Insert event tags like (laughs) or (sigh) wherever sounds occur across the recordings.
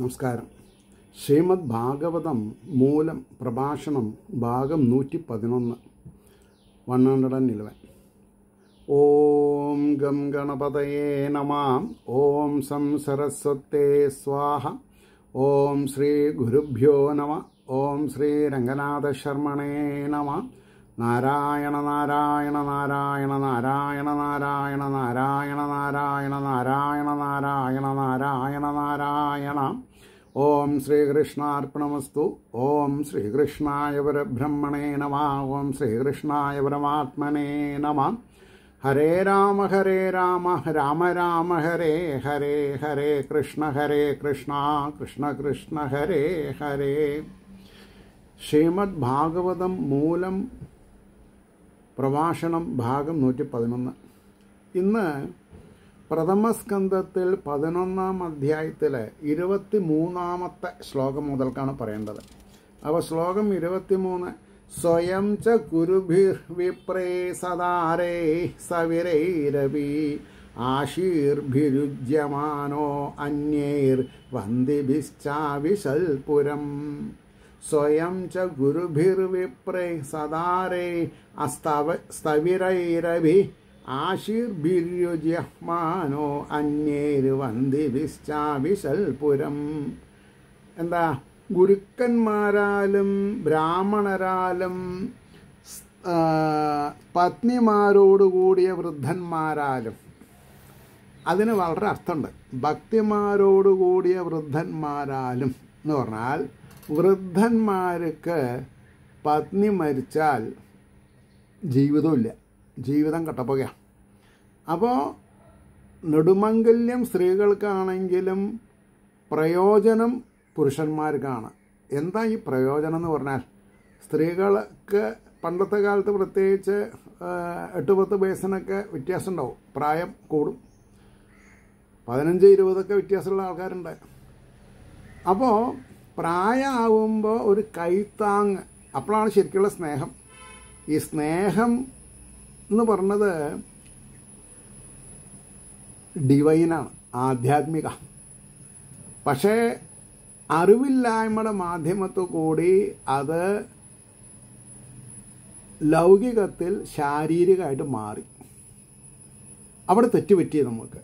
നമസ്കാരം ശ്രീമദ് ഭാഗവതം മൂലം പ്രഭാഷണം ഭാഗം നൂറ്റി പതിനൊന്ന് വൺ ഹൺഡ്രഡ് ആൻഡ് ഇലവൻ ഓം ഗം ഗണപതയേ നമാം ഓം സം സരസ്വത്തേ സ്വാഹ ഓം ശ്രീ ഗുരുഭ്യോ നമ ഓം ശ്രീ രംഗനാഥ ശർമ്മണേ നമ നാരായണ നാരായണ നാരായണ നാരായണ നാരായണ നാരായണ നാരായണ നാരായണ നാരായണ നാരായണ നാരായണ നാരായണ ഓം ശ്രീകൃഷ്ണാർപ്പണമസ്തു ഓം ശ്രീകൃഷ്ണായ പരബ്രഹ്മണേ നമ ഓം ശ്രീകൃഷ്ണായ പരമാത്മനേ നമ ഹരേ രാമ ഹരേ രാമ രാമ രാമ ഹരേ ഹരേ ഹരേ കൃഷ്ണ ഹരേ കൃഷ്ണ കൃഷ്ണ കൃഷ്ണ ഹരേ ഹരേ ശ്രീമദ് ഭാഗവതം മൂലം പ്രഭാഷണം ഭാഗം നൂറ്റി പതിനൊന്ന് ഇന്ന് പ്രഥമ സ്കന്ധത്തിൽ പതിനൊന്നാം അധ്യായത്തിലെ ഇരുപത്തി മൂന്നാമത്തെ ശ്ലോകം മുതൽക്കാണ് പറയേണ്ടത് അപ്പോൾ ശ്ലോകം ഇരുപത്തിമൂന്ന് സ്വയം ച വിപ്രേ സദാരേ സവിരൈരവി ആശീർഭിരുജ്യമാനോ അന്യൈർ വന്ദിഭിശ്ചാവിശൽപുരം സ്വയം ച ഗുരുഭിർവിപ്രേ സദാരേ അസ്തവ സ്തവിരൈരഭി ആശീർബിര്യുജ്യഹ്മാനോ വന്ദി വന്തി വിശ്ചാവിശൽപുരം എന്താ ഗുരുക്കന്മാരാലും ബ്രാഹ്മണരാലും പത്നിമാരോടുകൂടിയ വൃദ്ധന്മാരാലും അതിന് വളരെ അർത്ഥമുണ്ട് ഭക്തിമാരോടുകൂടിയ വൃദ്ധന്മാരാലും എന്ന് പറഞ്ഞാൽ വൃദ്ധന്മാർക്ക് പത്നി മരിച്ചാൽ ജീവിതമില്ല ജീവിതം കട്ടപ്പുകയാണ് അപ്പോൾ നെടുമംഗല്യം സ്ത്രീകൾക്കാണെങ്കിലും പ്രയോജനം പുരുഷന്മാർക്കാണ് എന്താ ഈ പ്രയോജനം എന്ന് പറഞ്ഞാൽ സ്ത്രീകൾക്ക് പണ്ടത്തെ കാലത്ത് പ്രത്യേകിച്ച് എട്ട് പത്ത് വയസ്സിനൊക്കെ വ്യത്യാസം ഉണ്ടാവും പ്രായം കൂടും പതിനഞ്ച് ഇരുപതൊക്കെ വ്യത്യാസമുള്ള ആൾക്കാരുണ്ട് അപ്പോൾ പ്രായമാവുമ്പോൾ ഒരു കൈത്താങ് അപ്പോഴാണ് ശരിക്കുള്ള സ്നേഹം ഈ സ്നേഹം എന്ന് പറഞ്ഞത് ഡിവൈനാണ് ആധ്യാത്മിക പക്ഷേ അറിവില്ലായ്മയുടെ മാധ്യമത്തു കൂടി അത് ലൗകികത്തിൽ ശാരീരികമായിട്ട് മാറി അവിടെ തെറ്റുപറ്റി നമുക്ക്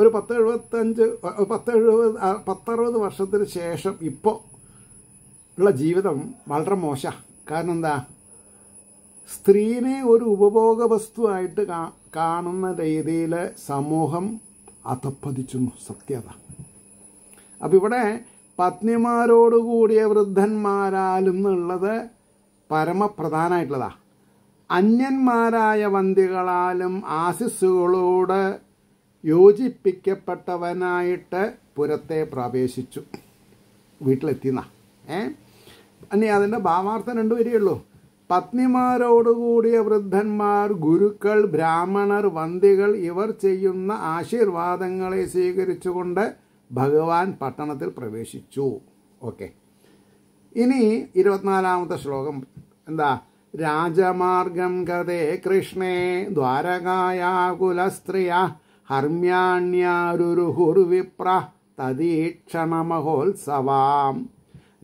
ഒരു പത്ത് എഴുപത്തഞ്ച് പത്ത് എഴുപത് പത്തറുപത് വർഷത്തിന് ശേഷം ഇപ്പോൾ ഉള്ള ജീവിതം വളരെ മോശമാണ് കാരണം എന്താ സ്ത്രീനെ ഒരു ഉപഭോഗ വസ്തുവായിട്ട് കാണുന്ന രീതിയിൽ സമൂഹം അധപ്പതിച്ചു സത്യത അപ്പം ഇവിടെ പത്നിമാരോടുകൂടിയ വൃദ്ധന്മാരാലും എന്നുള്ളത് പരമപ്രധാനമായിട്ടുള്ളതാണ് അന്യന്മാരായ വന്തികളാലും ആശിസ്സുകളോട് യോജിപ്പിക്കപ്പെട്ടവനായിട്ട് പുരത്തെ പ്രവേശിച്ചു വീട്ടിലെത്തിന്ന ഏ ഇനി അതിൻ്റെ ഭാവാർത്ഥം രണ്ടുപേരെയുള്ളൂ പത്നിമാരോടുകൂടിയ വൃദ്ധന്മാർ ഗുരുക്കൾ ബ്രാഹ്മണർ വന്ദികൾ ഇവർ ചെയ്യുന്ന ആശീർവാദങ്ങളെ സ്വീകരിച്ചുകൊണ്ട് ഭഗവാൻ പട്ടണത്തിൽ പ്രവേശിച്ചു ഓക്കെ ഇനി ഇരുപത്തിനാലാമത്തെ ശ്ലോകം എന്താ രാജമാർഗം കഥേ കൃഷ്ണേ ദ്വാരകായാകുലസ്ത്രിയ ഹർമ്യാണ്യാരുഹുർവിപ്ര തദീക്ഷണമഹോത്സവാം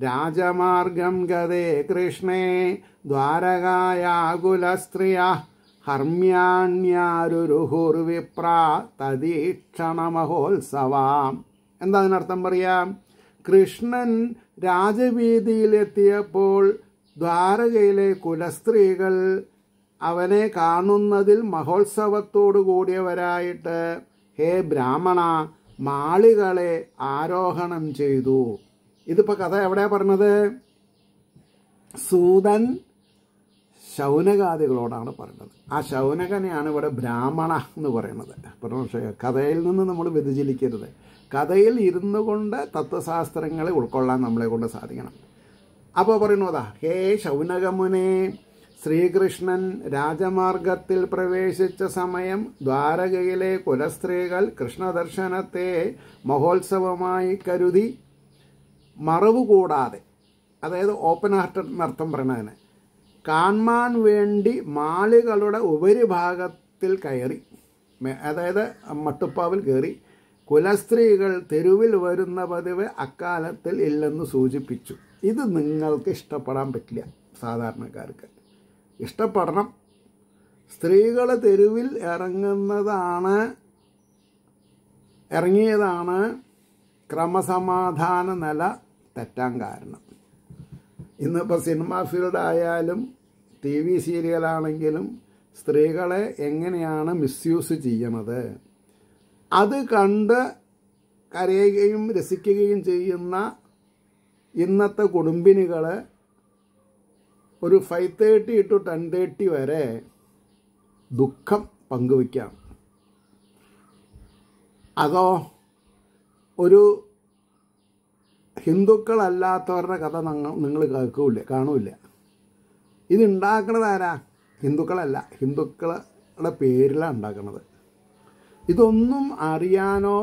രാജമാർഗം ഗതേ കൃഷ്ണേ ദ്വാരകായാകുലസ്ത്രിയ ഹർമ്യാണ്യാരുരുഹുർവിപ്രാ തദീക്ഷണമഹോത്സവാം എന്താ അതിനർത്ഥം പറയാം കൃഷ്ണൻ രാജവീതിയിലെത്തിയപ്പോൾ ദ്വാരകയിലെ കുലസ്ത്രീകൾ അവനെ കാണുന്നതിൽ മഹോത്സവത്തോടു കൂടിയവരായിട്ട് ഹേ ബ്രാഹ്മണ മാളികളെ ആരോഹണം ചെയ്തു ഇതിപ്പോൾ കഥ എവിടെയാണ് പറഞ്ഞത് സൂതൻ ശൗനകാദികളോടാണ് പറയുന്നത് ആ ശൗനകനെയാണ് ഇവിടെ ബ്രാഹ്മണ എന്ന് പറയുന്നത് കഥയിൽ നിന്ന് നമ്മൾ വ്യതിചലിക്കരുത് കഥയിൽ ഇരുന്നു കൊണ്ട് തത്വശാസ്ത്രങ്ങളെ ഉൾക്കൊള്ളാൻ നമ്മളെ കൊണ്ട് സാധിക്കണം അപ്പോൾ പറയുന്നതാ ഹേ ശൗനകമുനെ ശ്രീകൃഷ്ണൻ രാജമാർഗത്തിൽ പ്രവേശിച്ച സമയം ദ്വാരകയിലെ കുലസ്ത്രീകൾ കൃഷ്ണദർശനത്തെ മഹോത്സവമായി കരുതി മറവുകൂടാതെ അതായത് ഓപ്പൺ ഹാർട്ടഡ് എന്നർത്ഥം പറയണതിന് കാണാൻ വേണ്ടി മാളുകളുടെ ഉപരിഭാഗത്തിൽ കയറി അതായത് മട്ടുപ്പാവിൽ കയറി കുലസ്ത്രീകൾ തെരുവിൽ വരുന്ന പതിവ് അക്കാലത്തിൽ ഇല്ലെന്ന് സൂചിപ്പിച്ചു ഇത് നിങ്ങൾക്ക് ഇഷ്ടപ്പെടാൻ പറ്റില്ല സാധാരണക്കാർക്ക് ഇഷ്ടപ്പെടണം സ്ത്രീകൾ തെരുവിൽ ഇറങ്ങുന്നതാണ് ഇറങ്ങിയതാണ് ക്രമസമാധാന നില തെറ്റാൻ കാരണം ഇന്നിപ്പോൾ സിനിമ ഫീൽഡ് ആയാലും ടി വി സീരിയലാണെങ്കിലും സ്ത്രീകളെ എങ്ങനെയാണ് മിസ്യൂസ് ചെയ്യണത് അത് കണ്ട് കരയുകയും രസിക്കുകയും ചെയ്യുന്ന ഇന്നത്തെ കുടുംബിനികൾ ഒരു five thirty to ten thirty വരെ ദുഃഖം പങ്കുവയ്ക്കാം അതോ ഒരു ഹിന്ദുക്കളല്ലാത്തവരുടെ കഥ നിങ്ങൾ കേൾക്കില്ല കാണൂല ഇതുണ്ടാക്കണതാരാ ആരാ ഹിന്ദുക്കളല്ല ഹിന്ദുക്കളുടെ പേരിലാണ് ഉണ്ടാക്കുന്നത് ഇതൊന്നും അറിയാനോ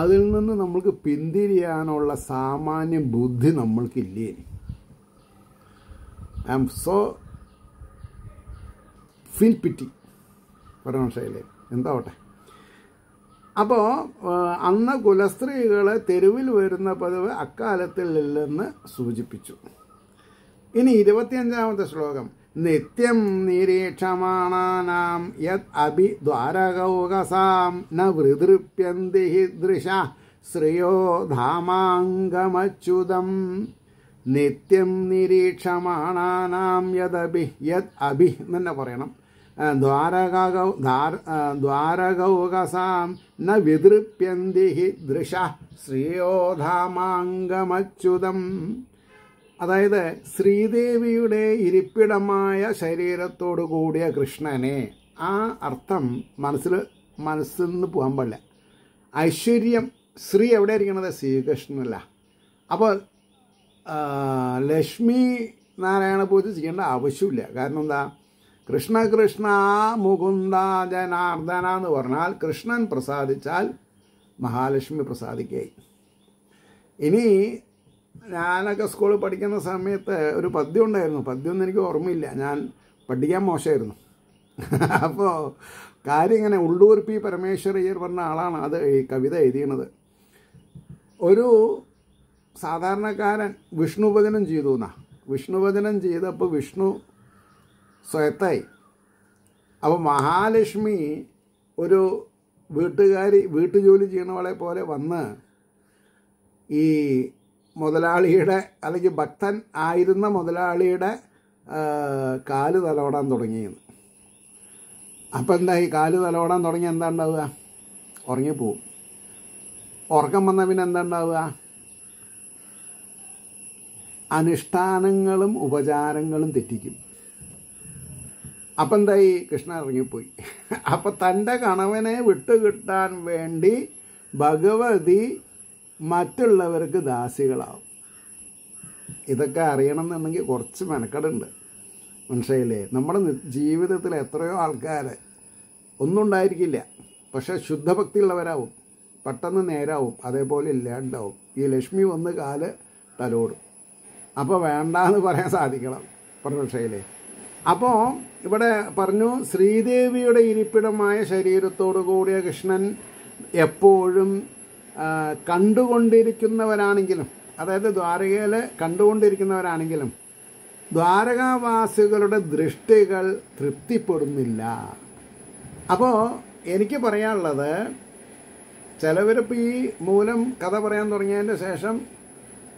അതിൽ നിന്ന് നമ്മൾക്ക് പിന്തിരിയാനുള്ള സാമാന്യ ബുദ്ധി നമ്മൾക്കില്ലേ I am so feel pity പരമാശയിലെ എന്താവട്ടെ അപ്പോൾ അന്ന് കുലസ്ത്രീകളെ തെരുവിൽ വരുന്ന പതിവ് അക്കാലത്തിലില്ലെന്ന് സൂചിപ്പിച്ചു ഇനി ഇരുപത്തിയഞ്ചാമത്തെ ശ്ലോകം നിത്യം നിരീക്ഷമാണാനാം യത് അഭി ദ്വാരകൗകസാം ന വിതൃപ്യന്തി ദൃശ ശ്രിയോ ധാമാങ്കമച്യുതം നിത്യം നിരീക്ഷമാണാനാം യദഭി യത് അഭി എന്ന് തന്നെ പറയണം ദ്വാരകൗകസാം द्वार द्वारगौकसां न विदृप्यन्ति അതായത് ശ്രീദേവിയുടെ ഇരിപ്പിടമായ ശരീരത്തോടു കൂടിയ കൃഷ്ണനെ ആ അർത്ഥം മനസ്സിൽ മനസ്സിൽ നിന്ന് പോകാൻ പാടില്ല ഐശ്വര്യം ശ്രീ എവിടെ ഇരിക്കണത് ശ്രീകൃഷ്ണനല്ല അപ്പോൾ ലക്ഷ്മി നാരായണ പൂജ ചെയ്യേണ്ട ആവശ്യമില്ല കാരണം എന്താ കൃഷ്ണ കൃഷ്ണ മുകുന്ദ ജനാർദ്ദന എന്ന് പറഞ്ഞാൽ കൃഷ്ണൻ പ്രസാദിച്ചാൽ മഹാലക്ഷ്മി പ്രസാദിക്കുകയായി ഇനി ഞാനൊക്കെ സ്കൂളിൽ പഠിക്കുന്ന സമയത്ത് ഒരു പദ്യം ഉണ്ടായിരുന്നു പദ്യം ഒന്നും എനിക്ക് ഓർമ്മയില്ല ഞാൻ പഠിക്കാൻ മോശമായിരുന്നു അപ്പോൾ കാര്യം ഇങ്ങനെ ഉള്ളൂർ പി പരമേശ്വരയ്യർ പറഞ്ഞ ആളാണ് അത് ഈ കവിത എഴുതിയണത് ഒരു സാധാരണക്കാരൻ വിഷ്ണുഭജനം ചെയ്തു എന്നാ വിഷ്ണുഭജനം ചെയ്തപ്പോൾ വിഷ്ണു സ്വയത്തായി അപ്പോൾ മഹാലക്ഷ്മി ഒരു വീട്ടുകാരി വീട്ടുജോലി ചെയ്യുന്നവളെ പോലെ വന്ന് ഈ മുതലാളിയുടെ അല്ലെങ്കിൽ ഭക്തൻ ആയിരുന്ന മുതലാളിയുടെ കാല് തലോടാൻ തുടങ്ങിയെന്ന് അപ്പം ഈ കാല് തലോടാൻ തുടങ്ങി എന്താ ഉണ്ടാവുക ഉറങ്ങിപ്പോവും ഉറക്കം വന്ന പിന്നെ എന്താ ഉണ്ടാവുക അനുഷ്ഠാനങ്ങളും ഉപചാരങ്ങളും തെറ്റിക്കും അപ്പം എന്തായി കൃഷ്ണൻ ഇറങ്ങിപ്പോയി അപ്പം തൻ്റെ കണവനെ വിട്ടുകിട്ടാൻ വേണ്ടി ഭഗവതി മറ്റുള്ളവർക്ക് ദാസികളാവും ഇതൊക്കെ അറിയണം എന്നുണ്ടെങ്കിൽ കുറച്ച് മെനക്കെടുണ്ട് മനസ്സിലായില്ലേ നമ്മുടെ ജീവിതത്തിൽ എത്രയോ ആൾക്കാർ ഒന്നും ഉണ്ടായിരിക്കില്ല പക്ഷെ ശുദ്ധഭക്തിയുള്ളവരാവും പെട്ടെന്ന് നേരാവും അതേപോലെ ഇല്ലാണ്ടാവും ഈ ലക്ഷ്മി വന്ന് കാല് തലോടും അപ്പോൾ വേണ്ട എന്ന് പറയാൻ സാധിക്കണം പറഞ്ഞ പക്ഷേ അപ്പോൾ ഇവിടെ പറഞ്ഞു ശ്രീദേവിയുടെ ഇരിപ്പിടമായ ശരീരത്തോടു കൂടിയ കൃഷ്ണൻ എപ്പോഴും കണ്ടുകൊണ്ടിരിക്കുന്നവരാണെങ്കിലും അതായത് ദ്വാരകയിൽ കണ്ടുകൊണ്ടിരിക്കുന്നവരാണെങ്കിലും ദ്വാരകാവാസികളുടെ ദൃഷ്ടികൾ തൃപ്തിപ്പെടുന്നില്ല അപ്പോൾ എനിക്ക് പറയാനുള്ളത് ചിലവരിപ്പോൾ ഈ മൂലം കഥ പറയാൻ തുടങ്ങിയതിൻ്റെ ശേഷം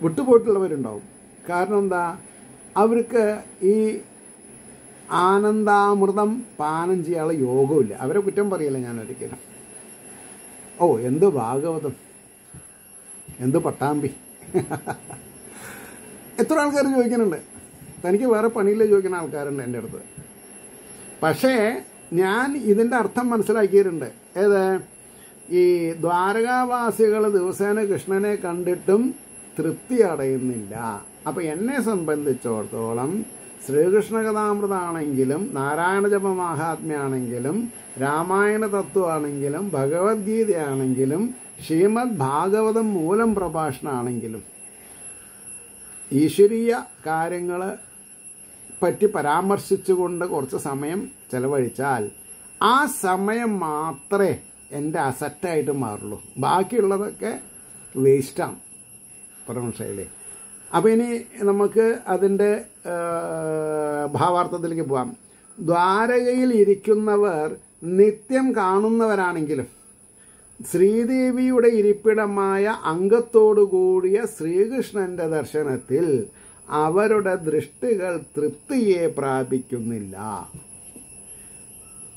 വിട്ടുപോയിട്ടുള്ളവരുണ്ടാവും കാരണം എന്താ അവർക്ക് ഈ ആനന്ദാമൃതം പാനം ചെയ്യാനുള്ള യോഗമില്ല അവരെ കുറ്റം പറയില്ല ഞാൻ ഒരിക്കലും ഓ എന്ത് ഭാഗവതം എന്ത് പട്ടാമ്പി എത്ര ആൾക്കാർ ചോദിക്കുന്നുണ്ട് തനിക്ക് വേറെ പണിയില്ല ചോദിക്കുന്ന ആൾക്കാരുണ്ട് എൻ്റെ അടുത്ത് പക്ഷേ ഞാൻ ഇതിൻ്റെ അർത്ഥം മനസ്സിലാക്കിയിട്ടുണ്ട് ഏത് ഈ ദ്വാരകാവാസികൾ ദിവസേന കൃഷ്ണനെ കണ്ടിട്ടും തൃപ്തി അടയുന്നില്ല അപ്പം എന്നെ സംബന്ധിച്ചിടത്തോളം ശ്രീകൃഷ്ണ കഥാമൃതാണെങ്കിലും നാരായണ ജപ മഹാത്മ്യാണെങ്കിലും രാമായണ തത്വമാണെങ്കിലും ഭഗവത്ഗീതയാണെങ്കിലും ശ്രീമദ് ഭാഗവതം മൂലം പ്രഭാഷണമാണെങ്കിലും ഈശ്വരീയ കാര്യങ്ങൾ പറ്റി പരാമർശിച്ചുകൊണ്ട് കുറച്ച് സമയം ചെലവഴിച്ചാൽ ആ സമയം മാത്രമേ എൻ്റെ അസറ്റായിട്ട് മാറുള്ളൂ ബാക്കിയുള്ളതൊക്കെ വേസ്റ്റാണ് പരമശൈലേ അപ്പോൾ ഇനി നമുക്ക് അതിൻ്റെ ഭാവാർത്ഥത്തിലേക്ക് പോവാം ദ്വാരകയിൽ ഇരിക്കുന്നവർ നിത്യം കാണുന്നവരാണെങ്കിലും ശ്രീദേവിയുടെ ഇരിപ്പിടമായ അംഗത്തോടുകൂടിയ ശ്രീകൃഷ്ണന്റെ ദർശനത്തിൽ അവരുടെ ദൃഷ്ടികൾ തൃപ്തിയെ പ്രാപിക്കുന്നില്ല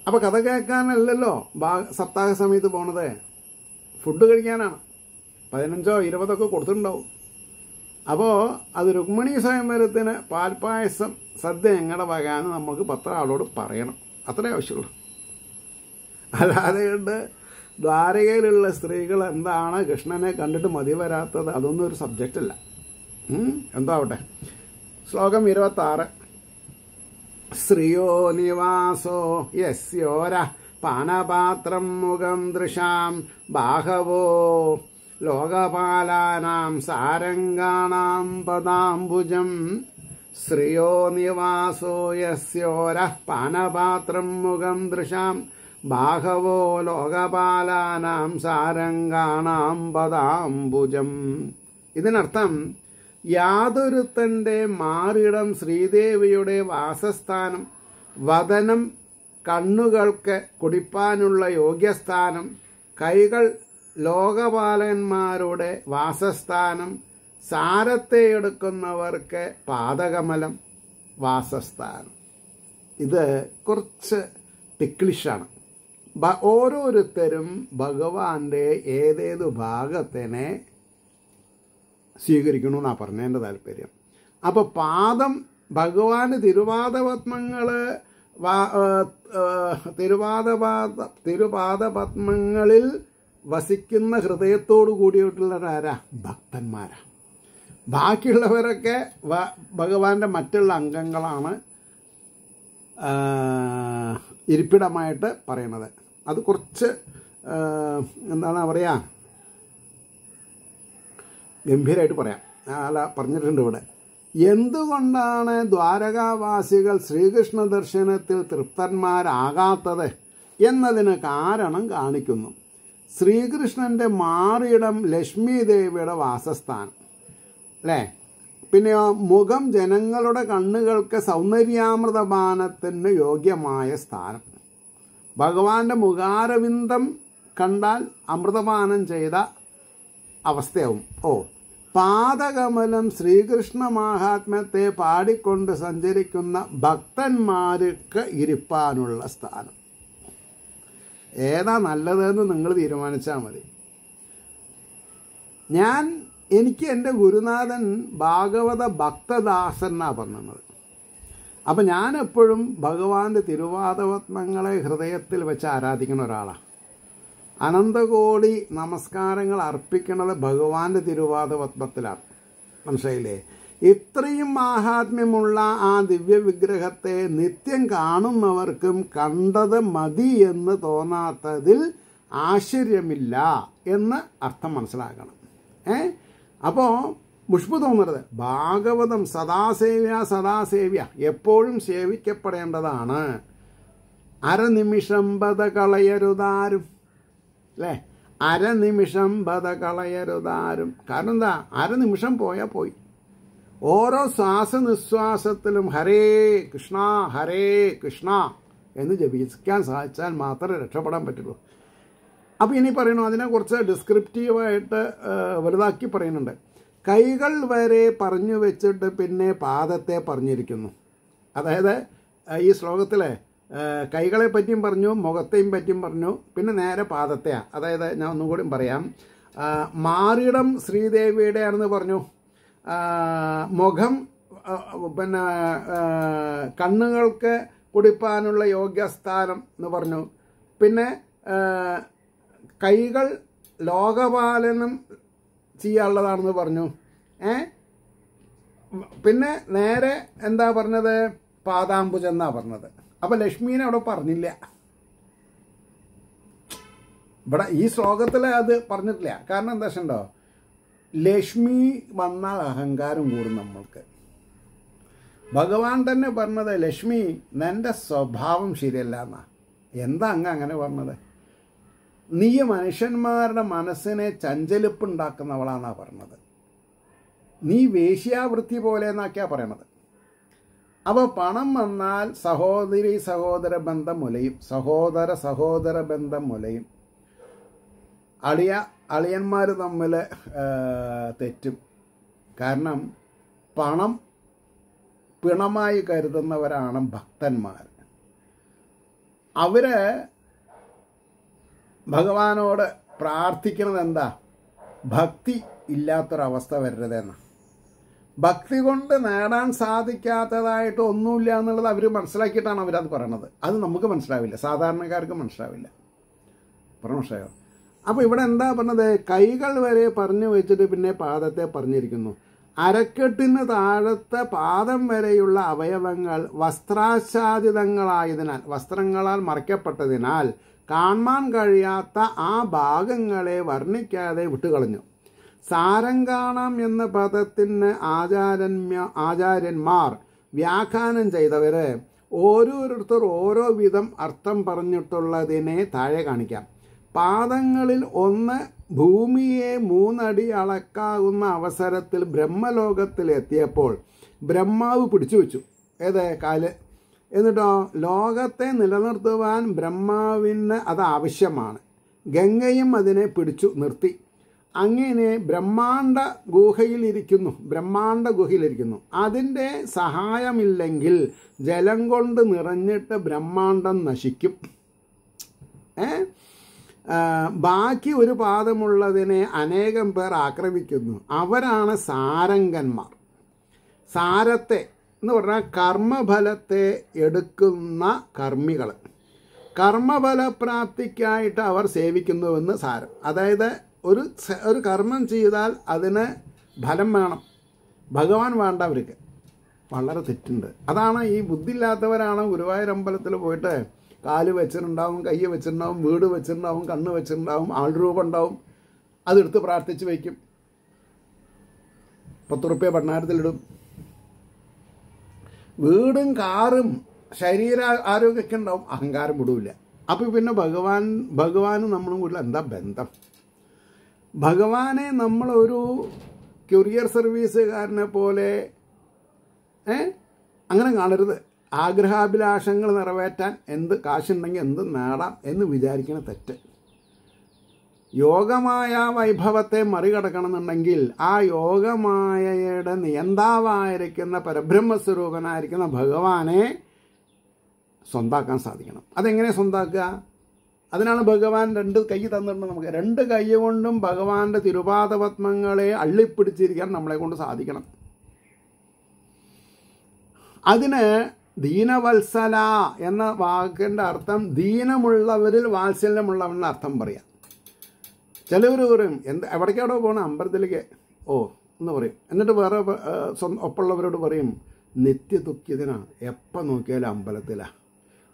അപ്പൊ കഥ കേൾക്കാനല്ലല്ലോ സപ്താഹ സമയത്ത് പോണത് ഫുഡ് കഴിക്കാനാണ് പതിനഞ്ചോ ഇരുപതൊക്കെ കൊടുത്തിട്ടുണ്ടാവും അപ്പോൾ അത് രുക്മിണി സ്വയംവരത്തിന് പാൽപ്പായസം സദ്യ ഞങ്ങളുടെ വകാന്ന് നമുക്ക് പത്ര ആളോട് പറയണം അത്രേ ആവശ്യമുള്ളൂ അല്ലാതെ കണ്ട് ദ്വാരകയിലുള്ള സ്ത്രീകൾ എന്താണ് കൃഷ്ണനെ കണ്ടിട്ട് മതി വരാത്തത് അതൊന്നും ഒരു സബ്ജക്റ്റ് അല്ല എന്തോ ആവട്ടെ ശ്ലോകം ഇരുപത്തി ആറ് ശ്രീയോ നിവാസോ യസ്യോര പാനപാത്രം മുഖം ദൃശാം ബാഹവോ ലോകപാലാനാം സാരംഗാണാം പദാംബുജം ശ്രിയോ നിവാസോ യോര പാനപാത്രം മുഖം ദൃശാം ബാഹവോ ലോകപാലാനാം സാരംഗാണാം പദാംബുജം ഇതിനർത്ഥം യാതൊരുത്തൻ്റെ മാറിടം ശ്രീദേവിയുടെ വാസസ്ഥാനം വതനം കണ്ണുകൾക്ക് കുടിപ്പാനുള്ള യോഗ്യസ്ഥാനം കൈകൾ ലോകപാലന്മാരുടെ വാസസ്ഥാനം എടുക്കുന്നവർക്ക് പാതകമലം വാസസ്ഥാനം ഇത് കുറച്ച് ടിക്ലിഷാണ് ഓരോരുത്തരും ഭഗവാന്റെ ഏതേത് ഭാഗത്തിനെ സ്വീകരിക്കണു എന്നാണ് പറഞ്ഞതിൻ്റെ താല്പര്യം അപ്പോൾ പാദം ഭഗവാന് തിരുവാതപത്മങ്ങള് തിരുവാതപാദ തിരുപാദപത്മങ്ങളിൽ വസിക്കുന്ന ഹൃദയത്തോടു കൂടിയിട്ടുള്ളവരാരാ ഭക്തന്മാരാ ബാക്കിയുള്ളവരൊക്കെ ഭഗവാന്റെ മറ്റുള്ള അംഗങ്ങളാണ് ഇരിപ്പിടമായിട്ട് പറയുന്നത് അത് കുറച്ച് എന്താണ് പറയുക ഗംഭീരമായിട്ട് പറയാം അല്ല പറഞ്ഞിട്ടുണ്ട് ഇവിടെ എന്തുകൊണ്ടാണ് ദ്വാരകാവാസികൾ ശ്രീകൃഷ്ണ ദർശനത്തിൽ തൃപ്തന്മാരാകാത്തത് എന്നതിന് കാരണം കാണിക്കുന്നു ശ്രീകൃഷ്ണൻ്റെ മാറിയിടം ലക്ഷ്മി ദേവിയുടെ വാസസ്ഥാനം അല്ലേ പിന്നെ മുഖം ജനങ്ങളുടെ കണ്ണുകൾക്ക് സൗന്ദര്യാമൃതപാനത്തിന് യോഗ്യമായ സ്ഥാനം ഭഗവാന്റെ മുഖാരവിന്ദം കണ്ടാൽ അമൃതപാനം ചെയ്ത അവസ്ഥയാവും ഓ പാദകമലം ശ്രീകൃഷ്ണ മാഹാത്മ്യത്തെ പാടിക്കൊണ്ട് സഞ്ചരിക്കുന്ന ഭക്തന്മാർക്ക് ഇരിപ്പാനുള്ള സ്ഥാനം ഏതാ നല്ലതെന്ന് നിങ്ങൾ തീരുമാനിച്ചാൽ മതി ഞാൻ എനിക്ക് എൻ്റെ ഗുരുനാഥൻ ഭാഗവത ഭക്തദാസൻ എന്നാണ് പറഞ്ഞത് അപ്പം ഞാൻ എപ്പോഴും ഭഗവാന്റെ തിരുവാതപത്മങ്ങളെ ഹൃദയത്തിൽ വെച്ച് ആരാധിക്കുന്ന ഒരാളാണ് അനന്തകോടി നമസ്കാരങ്ങൾ അർപ്പിക്കുന്നത് ഭഗവാന്റെ തിരുവാതപത്മത്തിലാണ് മനസ്സിലായില്ലേ ഇത്രയും മാഹാത്മ്യമുള്ള ആ ദിവ്യവിഗ്രഹത്തെ നിത്യം കാണുന്നവർക്കും കണ്ടത് മതി എന്ന് തോന്നാത്തതിൽ ആശ്ചര്യമില്ല എന്ന് അർത്ഥം മനസ്സിലാക്കണം ഏ അപ്പോൾ പുഷ്പ തോന്നരുത് ഭാഗവതം സദാസേവ്യ സദാസേവ്യ എപ്പോഴും സേവിക്കപ്പെടേണ്ടതാണ് അരനിമിഷം ബത കളയരുതാരും അല്ലേ അരനിമിഷം ബത കളയരുതാരും കാരണം എന്താ അരനിമിഷം പോയാൽ പോയി ഓരോ നിശ്വാസത്തിലും ഹരേ കൃഷ്ണ ഹരേ കൃഷ്ണ എന്ന് ജപിക്കാൻ സാധിച്ചാൽ മാത്രമേ രക്ഷപ്പെടാൻ പറ്റുള്ളൂ അപ്പോൾ ഇനി പറയണു അതിനെക്കുറിച്ച് ഡിസ്ക്രിപ്റ്റീവായിട്ട് വലുതാക്കി പറയുന്നുണ്ട് കൈകൾ വരെ പറഞ്ഞു വെച്ചിട്ട് പിന്നെ പാദത്തെ പറഞ്ഞിരിക്കുന്നു അതായത് ഈ ശ്ലോകത്തിലെ കൈകളെ പറ്റിയും പറഞ്ഞു മുഖത്തെയും പറ്റിയും പറഞ്ഞു പിന്നെ നേരെ പാദത്തെയാണ് അതായത് ഞാൻ ഒന്നുകൂടി പറയാം മാറിടം ശ്രീദേവിയുടെയാണെന്ന് പറഞ്ഞു മുഖം പിന്നെ കണ്ണുകൾക്ക് കുടിപ്പാനുള്ള യോഗ്യസ്ഥാനം എന്ന് പറഞ്ഞു പിന്നെ കൈകൾ ലോകപാലനം ചെയ്യാനുള്ളതാണെന്ന് പറഞ്ഞു ഏ പിന്നെ നേരെ എന്താ പറഞ്ഞത് പാതാംബുജ എന്നാ പറഞ്ഞത് അപ്പം ലക്ഷ്മീനെ അവിടെ പറഞ്ഞില്ല ഇവിടെ ഈ ശ്ലോകത്തിൽ അത് പറഞ്ഞിട്ടില്ല കാരണം എന്താ വെച്ചിട്ടുണ്ടോ ലക്ഷ്മി വന്നാൽ അഹങ്കാരം കൂടും നമ്മൾക്ക് ഭഗവാൻ തന്നെ പറഞ്ഞത് ലക്ഷ്മി നിൻ്റെ സ്വഭാവം ശരിയല്ല എന്നാ എന്താ അങ്ങ് അങ്ങനെ പറഞ്ഞത് നീ മനുഷ്യന്മാരുടെ മനസ്സിനെ ഉണ്ടാക്കുന്നവളാണ് പറഞ്ഞത് നീ വേശ്യാവൃത്തി പോലെ എന്നൊക്കെയാ പറയണത് അപ്പോൾ പണം വന്നാൽ സഹോദരി സഹോദര ബന്ധം മുലയും സഹോദര സഹോദര ബന്ധം മുലയും അളിയ അളിയന്മാർ തമ്മിൽ തെറ്റും കാരണം പണം പിണമായി കരുതുന്നവരാണ് ഭക്തന്മാർ അവർ ഭഗവാനോട് പ്രാർത്ഥിക്കുന്നത് എന്താ ഭക്തി ഇല്ലാത്തൊരവസ്ഥ വരരുതെന്ന് ഭക്തി കൊണ്ട് നേടാൻ സാധിക്കാത്തതായിട്ട് ഒന്നുമില്ല എന്നുള്ളത് അവർ മനസ്സിലാക്കിയിട്ടാണ് അവരത് പറയണത് അത് നമുക്ക് മനസ്സിലാവില്ല സാധാരണക്കാർക്ക് മനസ്സിലാവില്ല പറഞ്ഞു മനസ്സിലായോ അപ്പോൾ ഇവിടെ എന്താ പറഞ്ഞത് കൈകൾ വരെ പറഞ്ഞു വെച്ചിട്ട് പിന്നെ പാദത്തെ പറഞ്ഞിരിക്കുന്നു അരക്കെട്ടിന് താഴത്തെ പാദം വരെയുള്ള അവയവങ്ങൾ വസ്ത്രാച്ഛാദിതങ്ങളായതിനാൽ വസ്ത്രങ്ങളാൽ മറയ്ക്കപ്പെട്ടതിനാൽ കാണാൻ കഴിയാത്ത ആ ഭാഗങ്ങളെ വർണ്ണിക്കാതെ വിട്ടുകളഞ്ഞു കാണാം എന്ന പദത്തിന് ആചാരന്മ ആചാര്യന്മാർ വ്യാഖ്യാനം ചെയ്തവര് ഓരോരുത്തർ ഓരോ വിധം അർത്ഥം പറഞ്ഞിട്ടുള്ളതിനെ താഴെ കാണിക്കാം പാദങ്ങളിൽ ഒന്ന് ഭൂമിയെ മൂന്നടി അളക്കാവുന്ന അവസരത്തിൽ ബ്രഹ്മലോകത്തിൽ എത്തിയപ്പോൾ ബ്രഹ്മാവ് പിടിച്ചു വെച്ചു ഏത് കാല് എന്നിട്ടോ ലോകത്തെ നിലനിർത്തുവാൻ ബ്രഹ്മാവിന് അത് ആവശ്യമാണ് ഗംഗയും അതിനെ പിടിച്ചു നിർത്തി അങ്ങനെ ബ്രഹ്മാണ്ട ഗുഹയിലിരിക്കുന്നു ബ്രഹ്മാണ്ട ഗുഹയിലിരിക്കുന്നു അതിൻ്റെ സഹായമില്ലെങ്കിൽ ജലം കൊണ്ട് നിറഞ്ഞിട്ട് ബ്രഹ്മാണ്ടം നശിക്കും ഏ ബാക്കി ഒരു പാദമുള്ളതിനെ അനേകം പേർ ആക്രമിക്കുന്നു അവരാണ് സാരംഗന്മാർ സാരത്തെ എന്ന് പറഞ്ഞാൽ കർമ്മഫലത്തെ എടുക്കുന്ന കർമ്മികൾ കർമ്മഫലപ്രാപ്തിക്കായിട്ട് അവർ സേവിക്കുന്നുവെന്ന് സാരം അതായത് ഒരു ഒരു കർമ്മം ചെയ്താൽ അതിന് ഫലം വേണം ഭഗവാൻ വേണ്ട അവർക്ക് വളരെ തെറ്റുണ്ട് അതാണ് ഈ ബുദ്ധിയില്ലാത്തവരാണ് ഗുരുവായൂരമ്പലത്തിൽ പോയിട്ട് കാല് വെച്ചിട്ടുണ്ടാവും കൈ വെച്ചിട്ടുണ്ടാവും വീട് വെച്ചിട്ടുണ്ടാവും കണ്ണ് വെച്ചിട്ടുണ്ടാവും ആൾരൂപം ഉണ്ടാവും അതെടുത്ത് പ്രാർത്ഥിച്ച് വയ്ക്കും പത്ത് റുപ്യ ഭണ്ണാരത്തിലിടും വീടും കാറും ശരീര ആരോഗ്യമൊക്കെ ഉണ്ടാവും അഹങ്കാരം വിടൂല അപ്പോൾ പിന്നെ ഭഗവാൻ ഭഗവാനും നമ്മളും കൂടുതൽ എന്താ ബന്ധം ഭഗവാനെ നമ്മളൊരു കൊറിയർ സർവീസുകാരനെ പോലെ അങ്ങനെ കാണരുത് ആഗ്രഹാഭിലാഷങ്ങൾ നിറവേറ്റാൻ എന്ത് കാശുണ്ടെങ്കിൽ എന്ത് നേടാം എന്ന് വിചാരിക്കണ തെറ്റ് യോഗമായ വൈഭവത്തെ മറികടക്കണമെന്നുണ്ടെങ്കിൽ ആ യോഗമായയുടെ നിയന്താവായിരിക്കുന്ന പരബ്രഹ്മസ്വരൂപനായിരിക്കുന്ന ഭഗവാനെ സ്വന്താക്കാൻ സാധിക്കണം അതെങ്ങനെ സ്വന്താക്കുക അതിനാണ് ഭഗവാൻ രണ്ട് കൈ തന്നിട്ടുണ്ട് നമുക്ക് രണ്ട് കൈ കൊണ്ടും ഭഗവാന്റെ തിരുപാദപത്മങ്ങളെ അള്ളിപ്പിടിച്ചിരിക്കാൻ നമ്മളെ കൊണ്ട് സാധിക്കണം അതിന് ദീനവത്സല എന്ന വാക്കിൻ്റെ അർത്ഥം ദീനമുള്ളവരിൽ വാത്സല്യമുള്ളവൻ അർത്ഥം പറയാം ചിലവർ പറയും എന്ത് എവിടേക്കാടോ പോകണം അമ്പലത്തിലേക്ക് ഓ എന്ന് പറയും എന്നിട്ട് വേറെ ഒപ്പുള്ളവരോട് പറയും നിത്യദുഃഖിതനാണ് എപ്പം നോക്കിയാലും അമ്പലത്തിലാണ്